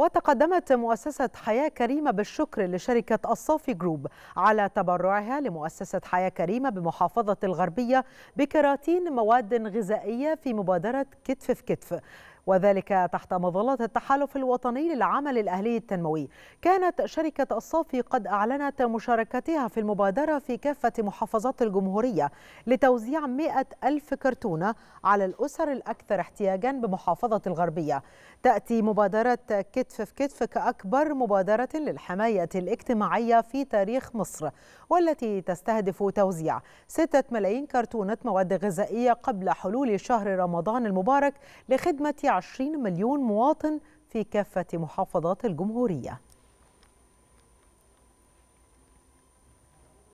وتقدمت مؤسسة حياة كريمة بالشكر لشركة الصافي جروب على تبرعها لمؤسسة حياة كريمة بمحافظة الغربية بكراتين مواد غذائية في مبادرة كتف في كتف وذلك تحت مظلة التحالف الوطني للعمل الأهلي التنموي كانت شركة الصافي قد أعلنت مشاركتها في المبادرة في كافة محافظات الجمهورية لتوزيع 100 ألف كرتونة على الأسر الأكثر احتياجا بمحافظة الغربية تأتي مبادرة كتف في كتف كأكبر مبادرة للحماية الاجتماعية في تاريخ مصر والتي تستهدف توزيع 6 ملايين كرتونة مواد غذائية قبل حلول شهر رمضان المبارك لخدمة 20 مليون مواطن في كافة محافظات الجمهورية